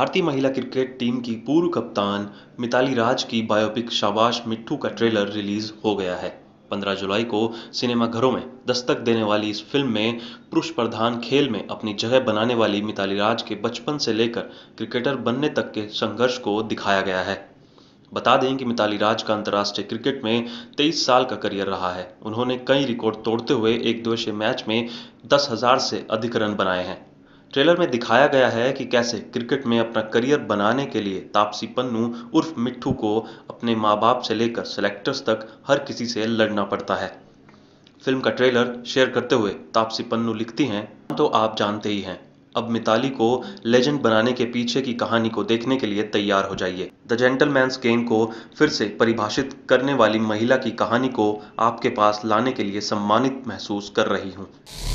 भारतीय महिला cricket team की पूर्व कप्तान मिताली राज की बायोपिक शाबाश मिट्टू का ट्रेलर रिलीज हो गया है 15 जुलाई को सिनेमाघरों में दस्तक देने वाली इस फिल्म में पुरुष प्रधान खेल में अपनी जगह बनाने वाली मिताली राज के बचपन से लेकर क्रिकेटर बनने तक के संघर्ष को दिखाया गया है बता दें कि मिताली राज का अंतर्राष्ट्रीय क्रिकेट में 23 साल का करियर रहा है उन्होंने कई रिकॉर्ड तोड़ते हुए एक दिवसीय मैच में दस हजार से अधिक रन बनाए हैं ट्रेलर में दिखाया गया है कि कैसे क्रिकेट में अपना करियर बनाने के लिए तापसी पन्नू उर्फ मिट्टू को अपने माँ बाप से लेकर सेलेक्टर्स तक हर किसी से लड़ना पड़ता है फिल्म का ट्रेलर शेयर करते हुए तापसी पन्नू लिखती हैं तो आप जानते ही हैं अब मिताली को लेजेंड बनाने के पीछे की कहानी को देखने के लिए तैयार हो जाइए द जेंटलमैन्स गेम को फिर से परिभाषित करने वाली महिला की कहानी को आपके पास लाने के लिए सम्मानित महसूस कर रही हूँ